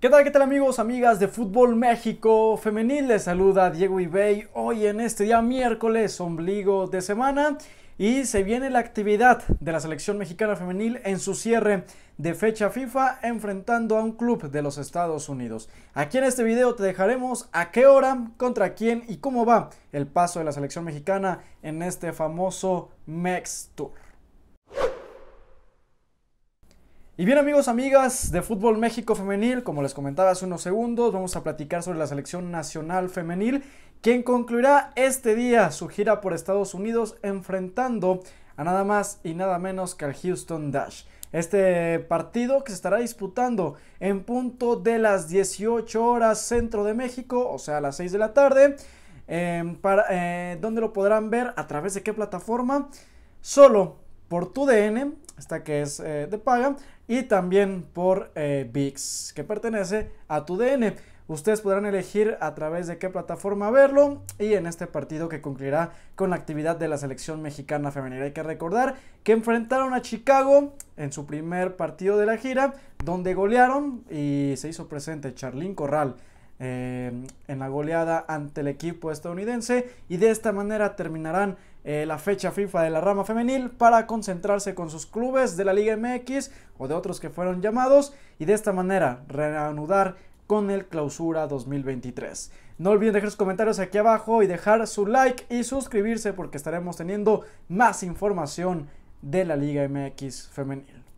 ¿Qué tal, qué tal amigos, amigas de Fútbol México Femenil? Les saluda Diego Ibey hoy en este día miércoles, ombligo de semana. Y se viene la actividad de la selección mexicana femenil en su cierre de fecha FIFA enfrentando a un club de los Estados Unidos. Aquí en este video te dejaremos a qué hora, contra quién y cómo va el paso de la selección mexicana en este famoso Mex Tour. Y bien amigos, amigas de Fútbol México Femenil, como les comentaba hace unos segundos, vamos a platicar sobre la selección nacional femenil, quien concluirá este día su gira por Estados Unidos enfrentando a nada más y nada menos que al Houston Dash. Este partido que se estará disputando en punto de las 18 horas centro de México, o sea, a las 6 de la tarde, em, eh, donde lo podrán ver a través de qué plataforma, solo por tu DN esta que es eh, de paga, y también por eh, VIX, que pertenece a tu DN. Ustedes podrán elegir a través de qué plataforma verlo y en este partido que concluirá con la actividad de la selección mexicana femenina. Hay que recordar que enfrentaron a Chicago en su primer partido de la gira, donde golearon y se hizo presente Charlín Corral Em, en la goleada ante el equipo estadounidense y de esta manera terminarán eh, la fecha FIFA de la rama femenil para concentrarse con sus clubes de la Liga MX o de otros que fueron llamados y de esta manera reanudar con el clausura 2023. No olviden dejar sus comentarios aquí abajo y dejar su like y suscribirse porque estaremos teniendo más información de la Liga MX femenil.